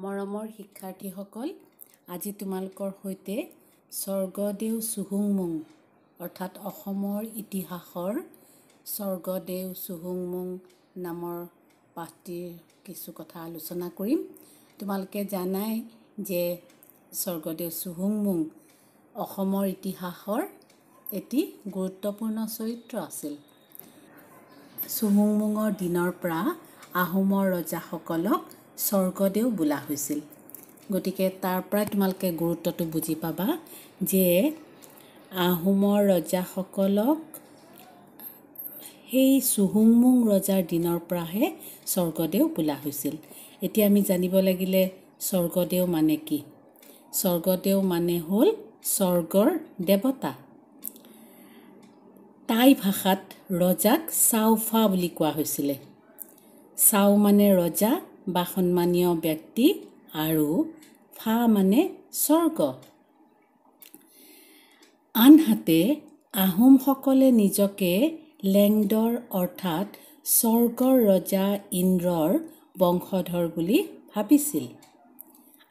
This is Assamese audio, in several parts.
মৰমৰ শিক্ষাৰ্থীসকল আজি তোমালোকৰ সৈতে স্বৰ্গদেউ চুহুংমুং অৰ্থাৎ অসমৰ ইতিহাসৰ স্বৰ্গদেউ চুহুংমুং নামৰ পাঠটিৰ কিছু কথা আলোচনা কৰিম তোমালোকে জানাই যে স্বৰ্গদেউ চুহুংমুং অসমৰ ইতিহাসৰ এটি গুৰুত্বপূৰ্ণ চৰিত্ৰ আছিল চুহুংমুঙৰ দিনৰ পৰা আহোমৰ ৰজাসকলক স্বৰ্গদেউ বোলা হৈছিল গতিকে তাৰ পৰাই তোমালোকে গুৰুত্বটো বুজি পাবা যে আহোমৰ ৰজাসকলক সেই চুহুংমুং ৰজাৰ দিনৰ পৰাহে স্বৰ্গদেউ বোলা হৈছিল এতিয়া আমি জানিব লাগিলে স্বৰ্গদেউ মানে কি স্বৰ্গদেউ মানে হ'ল স্বৰ্গৰ দেৱতা টাই ভাষাত ৰজাক চাওফা বুলি কোৱা হৈছিলে চাও মানে ৰজা বা সন্মানীয় ব্যক্তি আৰু ফা মানে স্বৰ্গ আনহাতে আহোমসকলে নিজকে লেংডৰ অৰ্থাৎ স্বৰ্গৰ ৰজা ইন্দ্ৰৰ বংশধৰ বুলি ভাবিছিল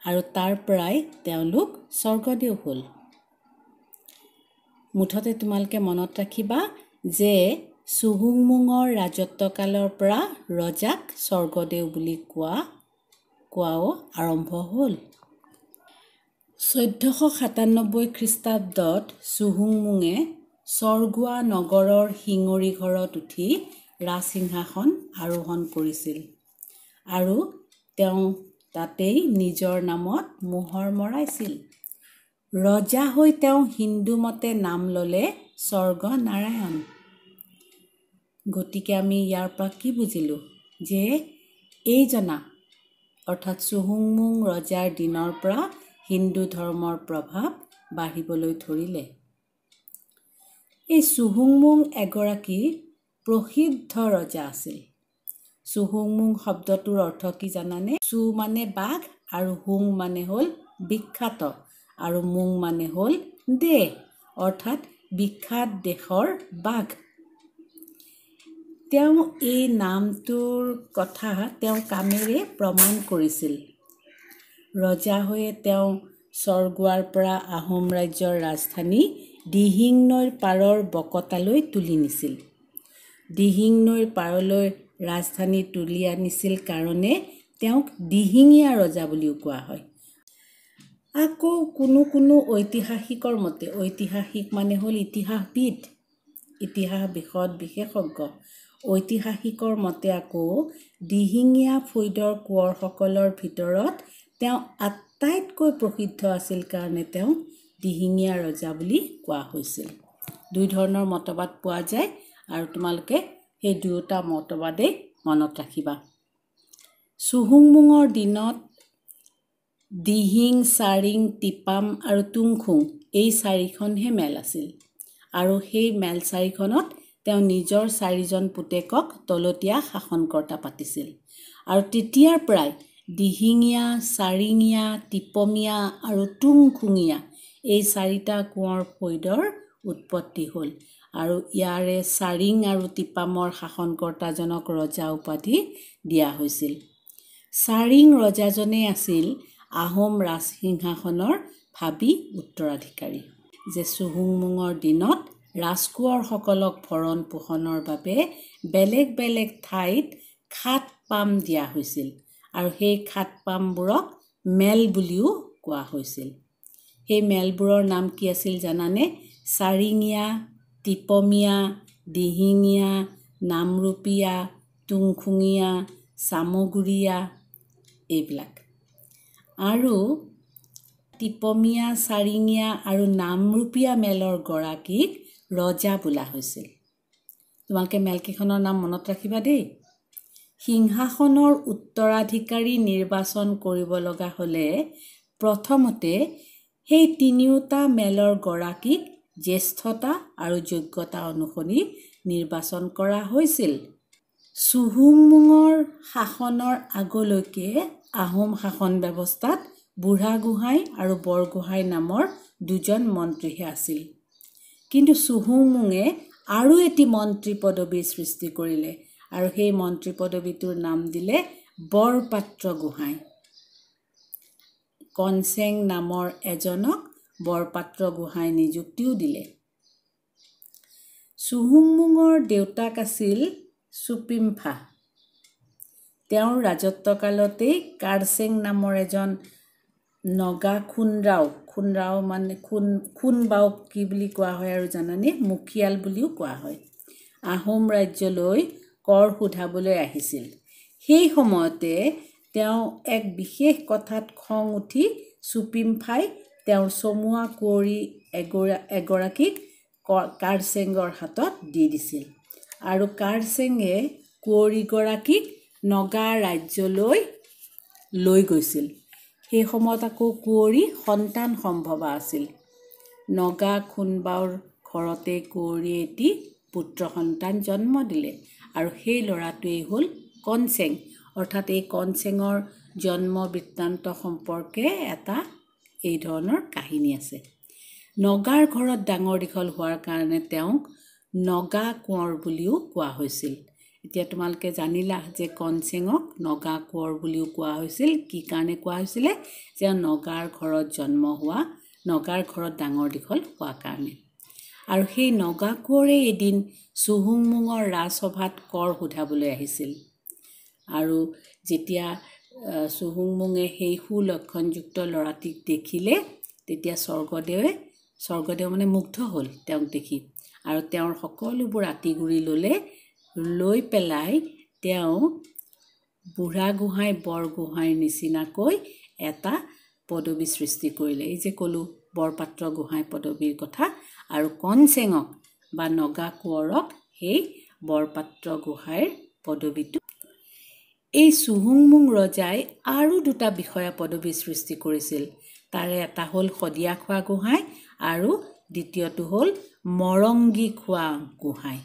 আৰু তাৰ পৰাই তেওঁলোক স্বৰ্গদেউ হ'ল মুঠতে তোমালোকে মনত ৰাখিবা যে চুহুংমুঙৰ ৰাজত্বকালৰ পৰা ৰজাক স্বৰ্গদেউ বুলি কোৱা কোৱাও আৰম্ভ হ'ল চৈধ্যশ সাতানব্বৈ খ্ৰীষ্টাব্দত চুহুংমুঙে স্বৰ্গোৱা নগৰৰ শিঙৰি ঘৰত উঠি ৰাজসিংহাসন আৰোহণ কৰিছিল আৰু তেওঁ তাতেই নিজৰ নামত মোহৰ মৰাইছিল ৰজা হৈ তেওঁ হিন্দুমতে নাম ল'লে স্বৰ্গনাৰায়ণ গতিকে আমি ইয়াৰ পৰা কি বুজিলোঁ যে এইজনা অৰ্থাৎ চুহুংমুং ৰজাৰ দিনৰ পৰা হিন্দু ধৰ্মৰ প্ৰভাৱ বাঢ়িবলৈ ধৰিলে এই চুহুংমুং এগৰাকী প্ৰসিদ্ধ ৰজা আছিল চুহুংমুং শব্দটোৰ অৰ্থ কি জানানে চু মানে বাঘ আৰু হুং মানে হ'ল বিখ্যাত আৰু মুং মানে হ'ল দেহ অৰ্থাৎ বিখ্যাত দেশৰ বাঘ তেওঁ এই নামটোৰ কথা তেওঁ কামেৰে প্ৰমাণ কৰিছিল ৰজা হৈয়ে তেওঁ স্বৰ্গোৱাৰ পৰা আহোম ৰাজ্যৰ ৰাজধানী দিহিং নৈৰ পাৰৰ বকতালৈ তুলি নিছিল দিহিং নৈৰ পাৰলৈ ৰাজধানী তুলি আনিছিল কাৰণে তেওঁক দিহিঙীয়া ৰজা বুলিও কোৱা হয় আকৌ কোনো কোনো ঐতিহাসিকৰ মতে ঐতিহাসিক মানে হ'ল ইতিহাসবিদ ইতিহাস বিষদ বিশেষজ্ঞ ঐতিহাসিকৰ মতে আকৌ দিহিঙীয়া ফৈদৰ কোঁৱৰসকলৰ ভিতৰত তেওঁ আটাইতকৈ প্ৰসিদ্ধ আছিল কাৰণে তেওঁ দিহিঙীয়া ৰজা বুলি কোৱা হৈছিল দুই ধৰণৰ মতবাদ পোৱা যায় আৰু তোমালোকে সেই দুয়োটা মতবাদেই মনত ৰাখিবা চুহুংমুঙৰ দিনত দিহিং চাৰিং টিপাম আৰু তুংখুং এই চাৰিখনহে মেল আছিল আৰু সেই মেল চাৰিখনত তেওঁ নিজৰ চাৰিজন পুতেকক তলতীয়া শাসনকৰ্তা পাতিছিল আৰু তেতিয়াৰ পৰাই দিহিঙীয়া চাৰিঙীয়া টিপমীয়া আৰু টুংখুঙীয়া এই চাৰিটা কোঁৱৰ ফৈদৰ উৎপত্তি হ'ল আৰু ইয়াৰে চাৰিং আৰু টিপামৰ শাসনকৰ্তাজনক ৰজা উপাধি দিয়া হৈছিল চাৰিং ৰজাজনেই আছিল আহোম ৰাজসিংহাসনৰ ভাবি উত্তৰাধিকাৰী যে চুহুংমুঙৰ দিনত ৰাজকোঁৱৰসকলক ভৰণ পোষণৰ বাবে বেলেগ বেলেগ ঠাইত খাট পাম দিয়া হৈছিল আৰু সেই খাট পামবোৰক মেল বুলিও কোৱা হৈছিল সেই মেলবোৰৰ নাম কি আছিল জানানে চাৰিঙীয়া টিপমীয়া দিহিঙীয়া নামৰূপীয়া টুংখুঙীয়া চামগুৰীয়া এইবিলাক আৰু টিপমীয়া চাৰিঙীয়া আৰু নামৰূপীয়া মেলৰ গৰাকীক ৰজা বোলা হৈছিল তোমালোকে মেলকেইখনৰ নাম মনত ৰাখিবা দেই সিংহাসনৰ উত্তৰাধিকাৰী নিৰ্বাচন কৰিব লগা হ'লে প্ৰথমতে সেই তিনিওটা মেলৰ গৰাকীক জ্যেষ্ঠতা আৰু যোগ্যতা অনুসৰি নিৰ্বাচন কৰা হৈছিল চুহুমুঙৰ শাসনৰ আগলৈকে আহোম শাসন ব্যৱস্থাত বুঢ়াগোহাঁই আৰু বৰগোহাঁই নামৰ দুজন মন্ত্ৰীহে আছিল কিন্তু চুহুমুঙে আৰু এটি মন্ত্ৰী পদবী সৃষ্টি কৰিলে আৰু সেই মন্ত্ৰী পদবীটোৰ নাম দিলে বৰপাত্ৰ গোহাঁই কনচেং নামৰ এজনক বৰপাত্ৰ গোহাঁই নিযুক্তিও দিলে চুহুমুঙৰ দেউতাক আছিল চুপিম্ফা তেওঁৰ ৰাজত্বকালতেই কাৰচেং নামৰ এজন নগা খুনৰাও খুনৰাও মানে খুন খুন বাও কি বুলি কোৱা হয় আৰু জানানে মুখিয়াল বুলিও কোৱা হয় আহোম ৰাজ্যলৈ কৰ সোধাবলৈ আহিছিল সেই সময়তে তেওঁ এক বিশেষ কথাত খং উঠি চুপিম ফাই তেওঁৰ চমুৱা কুঁৱৰী এগৰা এগৰাকীক ক কাৰচেঙৰ হাতত দি দিছিল আৰু কাৰচেঙে কুঁৱৰীগৰাকীক নগা ৰাজ্যলৈ লৈ গৈছিল সেই সময়ত আকৌ কুঁৱৰী সন্তান সম্ভৱা আছিল নগা খুনবাওৰ ঘৰতে কুঁৱৰীয়ে এটি পুত্ৰ সন্তান জন্ম দিলে আৰু সেই ল'ৰাটোৱেই হ'ল কনচেং অৰ্থাৎ এই কনচেঙৰ জন্ম বৃত্তান্ত সম্পৰ্কে এটা এই ধৰণৰ কাহিনী আছে নগাৰ ঘৰত ডাঙৰ দীঘল হোৱাৰ কাৰণে তেওঁক নগা কোঁৱৰ বুলিও কোৱা হৈছিল এতিয়া তোমালোকে জানিলা যে কনচেঙক নগা কোঁৱৰ বুলিও কোৱা হৈছিল কি কাৰণে কোৱা হৈছিলে যে নগাৰ ঘৰত জন্ম হোৱা নগাৰ ঘৰত ডাঙৰ দীঘল হোৱা কাৰণে আৰু সেই নগা কোঁৱৰে এদিন চুহুংমুঙৰ ৰাজসভাত কৰ সোধাবলৈ আহিছিল আৰু যেতিয়া চুহুংমুঙে সেই সু লক্ষণযুক্ত ল'ৰাটিক দেখিলে তেতিয়া স্বৰ্গদেৱে স্বৰ্গদেৱ মানে মুগ্ধ হ'ল তেওঁক দেখি আৰু তেওঁৰ সকলোবোৰ আতিগুৰি ল'লে লৈ পেলাই তেওঁ বুঢ়াগোহাঁই বৰগোহাঁইৰ নিচিনাকৈ এটা পদবী সৃষ্টি কৰিলে এই যে ক'লোঁ বৰপাত্ৰ গোহাঁই পদবীৰ কথা আৰু কনচেঙক বা নগা কোঁৱৰক সেই বৰপাত্ৰ গোহাঁইৰ পদবীটো এই চুহুংমুং ৰজাই আৰু দুটা বিষয়া পদবী সৃষ্টি কৰিছিল তাৰে এটা হ'ল শদিয়া খোৱা গোহাঁই আৰু দ্বিতীয়টো হ'ল মৰংগী খোৱা গোহাঁই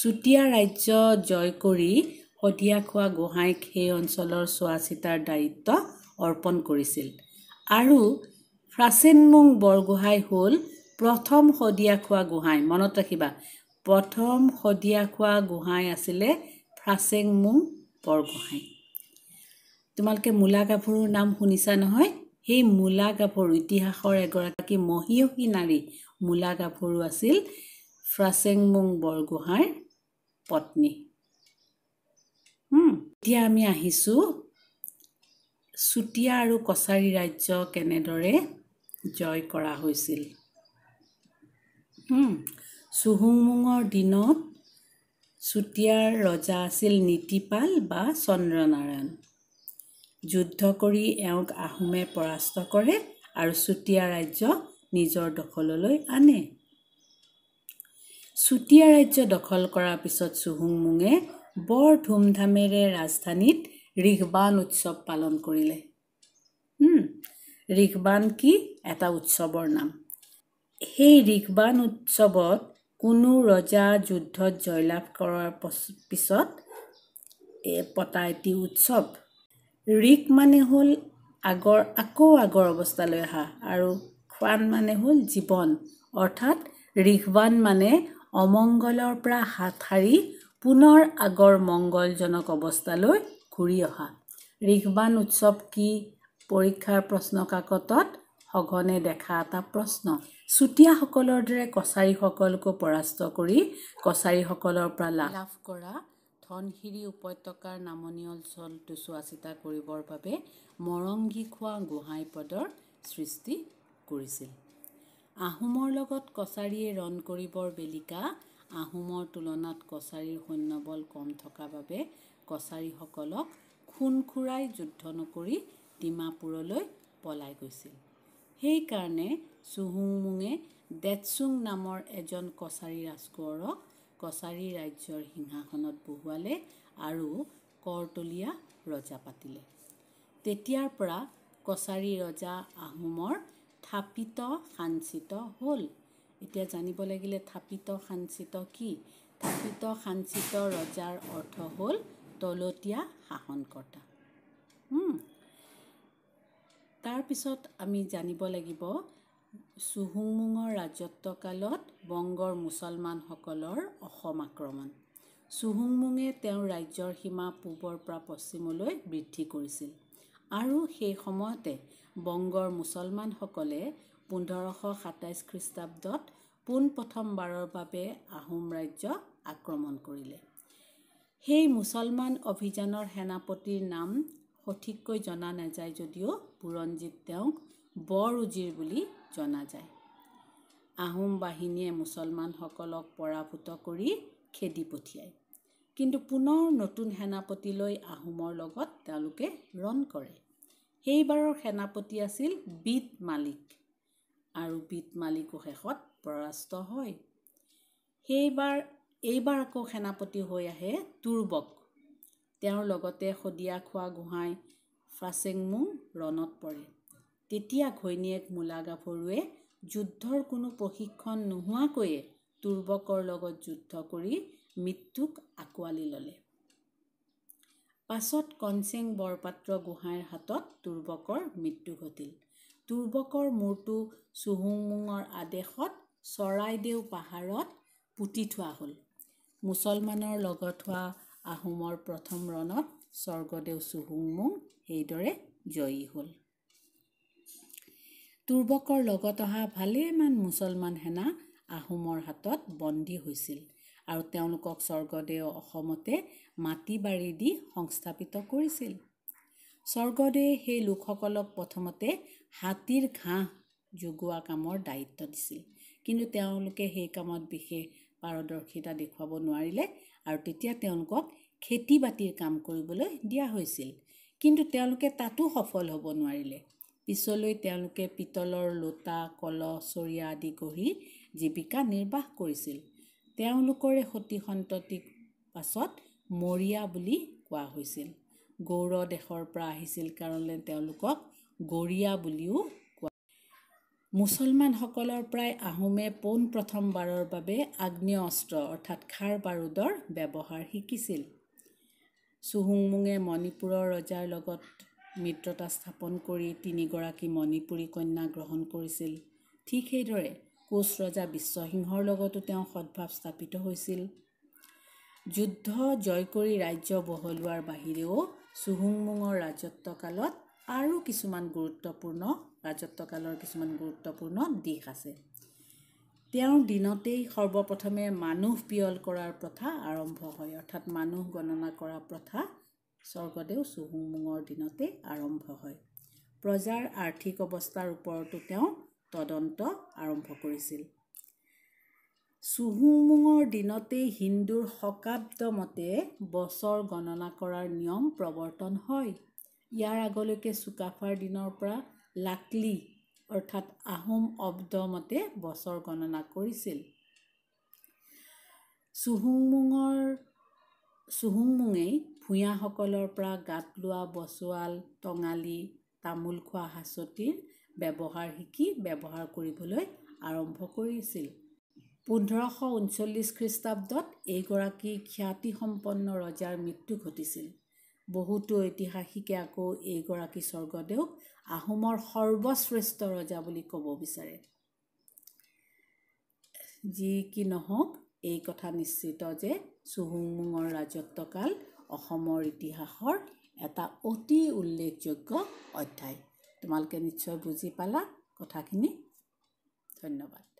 চুতীয়া ৰাজ্য জয় কৰি শদিয়া খোৱা গোহাঁইক সেই অঞ্চলৰ চোৱা চিতাৰ দায়িত্ব অৰ্পণ কৰিছিল আৰু ফ্ৰাচেনমুং বৰগোহাঁই হ'ল প্ৰথম শদিয়া খোৱা গোহাঁই মনত ৰাখিবা প্ৰথম শদিয়া খোৱা গোহাঁই আছিলে ফ্ৰাচেংমুং বৰগোহাঁই তোমালোকে মূলা গাভৰুৰ নাম শুনিছা নহয় সেই মূলা গাভৰু ইতিহাসৰ এগৰাকী মহিয়সী নাৰী মূলা গাভৰু আছিল ফ্ৰাচেংমুং বৰগোহাঁইৰ পত্নী এতিয়া আমি আহিছোঁ চুতীয়া আৰু কছাৰী ৰাজ্য কেনেদৰে জয় কৰা হৈছিল চুহুংমুঙৰ দিনত চুতীয়াৰ ৰজা আছিল নীতিপাল বা চন্দ্ৰনাৰায়ণ যুদ্ধ কৰি এওঁক আহোমে পৰাস্ত কৰে আৰু চুতীয়া ৰাজ্য নিজৰ দখললৈ আনে চুতীয়া ৰাজ্য দখল কৰাৰ পিছত চুহুংমুঙে বৰ ধুমধামেৰে ৰাজধানীত ৰিহবান উৎসৱ পালন কৰিলে ঋষবান কি এটা উৎসৱৰ নাম সেই ৰিহবান উৎসৱত কোনো ৰজা যুদ্ধত জয়লাভ কৰাৰ পিছত পতা এটি উৎসৱ ঋক মানে হ'ল আগৰ আকৌ আগৰ অৱস্থালৈ অহা আৰু খোৱান মানে হ'ল জীৱন অৰ্থাৎ ঋষবান মানে অমংগলৰ পৰা হাত সাৰি পুনৰ আগৰ মংগলজনক অৱস্থালৈ ঘূৰি অহা ঋষবান উৎসৱ কি পৰীক্ষাৰ প্ৰশ্ন কাকতত সঘনে দেখা এটা প্ৰশ্ন চুতীয়াসকলৰ দৰে কছাৰীসকলকো পৰাস্ত কৰি কছাৰীসকলৰ পৰা লাভ লাভ কৰা ধনশিৰি উপত্যকাৰ নামনি অঞ্চলটো চোৱা চিতা কৰিবৰ বাবে মৰংগী খোৱা গোহাঁই পদৰ সৃষ্টি কৰিছিল আহোমৰ লগত কছাৰীয়ে ৰণ কৰিবৰ বেলিকা আহোমৰ তুলনাত কছাৰীৰ সৈন্যবল কম থকা বাবে কছাৰীসকলক খুন খুৰাই যুদ্ধ নকৰি ডিমাপুৰলৈ পলাই গৈছিল সেইকাৰণে চুহুংমুঙে ডেটচুং নামৰ এজন কছাৰী ৰাজকোঁৱৰক কছাৰী ৰাজ্যৰ সিংহাসনত বহুৱালে আৰু কৰতলীয়া ৰজা পাতিলে তেতিয়াৰ পৰা কছাৰী ৰজা আহোমৰ থাপিত সাঞ্চিত হ'ল এতিয়া জানিব লাগিলে থাপিত সাঞ্চিত কি থাপিত সাঞ্চিত ৰজাৰ অৰ্থ হ'ল তলতীয়া শাসনকৰ্তা তাৰপিছত আমি জানিব লাগিব চুহুংমুঙৰ ৰাজত্বকালত বংগৰ মুছলমানসকলৰ অসম আক্ৰমণ চুহুংমুঙে তেওঁৰ ৰাজ্যৰ সীমা পূবৰ পৰা পশ্চিমলৈ বৃদ্ধি কৰিছিল আৰু সেই সময়তে বংগৰ মুছলমানসকলে পোন্ধৰশ সাতাইছ খ্ৰীষ্টাব্দত পোনপ্ৰথমবাৰৰ বাবে আহোম ৰাজ্য আক্ৰমণ কৰিলে সেই মুছলমান অভিযানৰ সেনাপতিৰ নাম সঠিককৈ জনা নাযায় যদিও বুৰঞ্জীত তেওঁক বৰ উজিৰ বুলি জনা যায় আহোম বাহিনীয়ে মুছলমানসকলক পৰাভূত কৰি খেদি পঠিয়ায় কিন্তু পুনৰ নতুন সেনাপতিলৈ আহোমৰ লগত তেওঁলোকে ৰণ কৰে সেইবাৰৰ সেনাপতি আছিল বিট মালিক আৰু বিট মালিকো শেষত পৰাস্ত হয় সেইবাৰ এইবাৰ আকৌ সেনাপতি হৈ আহে তুৰ্বক তেওঁৰ লগতে শদিয়া খোৱা গোহাঁই ফাচেংমু ৰণত পৰে তেতিয়া ঘৈণীয়েক মূলা গাভৰুৱে যুদ্ধৰ কোনো প্ৰশিক্ষণ নোহোৱাকৈয়ে তুৰ্বকৰ লগত যুদ্ধ কৰি মৃত্যুক আঁকোৱালি ল'লে পাছত কনচেং বৰপাত্ৰ গোহাঁইৰ হাতত তুৰ্বকৰ মৃত্যু ঘটিল তুৰ্বকৰ মূৰটো চুহুংমুঙৰ আদেশত চৰাইদেউ পাহাৰত পুতি থোৱা হ'ল মুছলমানৰ লগত হোৱা আহোমৰ প্ৰথম ৰণত স্বৰ্গদেউ চুহুংমুং সেইদৰে জয়ী হ'ল তুৰ্বকৰ লগত অহা ভালেমান মুছলমান সেনা আহোমৰ হাতত বন্দী হৈছিল আৰু তেওঁলোকক স্বৰ্গদেৱে অসমতে মাটি বাৰী দি সংস্থাপিত কৰিছিল স্বৰ্গদেৱে সেই লোকসকলক প্ৰথমতে হাতীৰ ঘাঁহ যোগোৱা কামৰ দায়িত্ব দিছিল কিন্তু তেওঁলোকে সেই কামত বিশেষ পাৰদৰ্শিতা দেখুৱাব নোৱাৰিলে আৰু তেতিয়া তেওঁলোকক খেতি বাতিৰ কাম কৰিবলৈ দিয়া হৈছিল কিন্তু তেওঁলোকে তাতো সফল হ'ব নোৱাৰিলে পিছলৈ তেওঁলোকে পিতলৰ লোটা কলহ চৰিয়া আদি গঢ়ি জীৱিকা নিৰ্বাহ কৰিছিল তেওঁলোকৰে সতি সন্ততিক পাছত মৰিয়া বুলি কোৱা হৈছিল গৌৰ দেশৰ পৰা আহিছিল কাৰণে তেওঁলোকক গৌৰীয়া বুলিও কোৱা মুছলমানসকলৰ প্ৰায় আহোমে পোনপ্ৰথমবাৰৰ বাবে আগ্নেয় অস্ত্ৰ অৰ্থাৎ খাৰ বাৰুদৰ ব্যৱহাৰ শিকিছিল চুহুংমুঙে মণিপুৰৰ ৰজাৰ লগত মিত্ৰতা স্থাপন কৰি তিনিগৰাকী মণিপুৰী কন্যা গ্ৰহণ কৰিছিল ঠিক সেইদৰে কোচ ৰজা বিশ্বসিংহৰ লগতো তেওঁ সদভাৱ স্থাপিত হৈছিল যুদ্ধ জয় কৰি ৰাজ্য বহলোৱাৰ বাহিৰেও চুহুংমুঙৰ ৰাজত্বকালত আৰু কিছুমান গুৰুত্বপূৰ্ণ ৰাজত্বকালৰ কিছুমান গুৰুত্বপূৰ্ণ দিশ আছে তেওঁৰ দিনতেই সৰ্বপ্ৰথমে মানুহ পিয়ল কৰাৰ প্ৰথা আৰম্ভ হয় অৰ্থাৎ মানুহ গণনা কৰা প্ৰথা স্বৰ্গদেউ চুহুংমুঙৰ দিনতেই আৰম্ভ হয় প্ৰজাৰ আৰ্থিক অৱস্থাৰ ওপৰতো তেওঁ তদন্ত আৰম্ভ কৰিছিল চুহুমুঙৰ দিনতেই হিন্দুৰ শকাব্দ মতে বছৰ গণনা কৰাৰ নিয়ম প্ৰৱৰ্তন হয় ইয়াৰ আগলৈকে চুকাফাৰ দিনৰ পৰা লাকলি অৰ্থাৎ আহোম অব্দ মতে বছৰ গণনা কৰিছিল চুহুংমুঙৰ চুহুংমুঙেই ভূঞাসকলৰ পৰা গাত লোৱা বচোৱাল টঙালী তামোল খোৱা হাঁচতিৰ ব্যৱহাৰ শিকি ব্যৱহাৰ কৰিবলৈ আৰম্ভ কৰিছিল পোন্ধৰশ ঊনচল্লিছ খ্ৰীষ্টাব্দত এইগৰাকী খ্যাতিসম্পন্ন ৰজাৰ মৃত্যু ঘটিছিল বহুতো ঐতিহাসিকে আকৌ এইগৰাকী স্বৰ্গদেউক আহোমৰ সৰ্বশ্ৰেষ্ঠ ৰজা বুলি ক'ব বিচাৰে যি কি নহওক এই কথা নিশ্চিত যে চুহুংমুঙৰ ৰাজত্বকাল অসমৰ ইতিহাসৰ এটা অতি উল্লেখযোগ্য অধ্যায় তোমালোকে নিশ্চয় বুজি পালা কথাখিনি ধন্যবাদ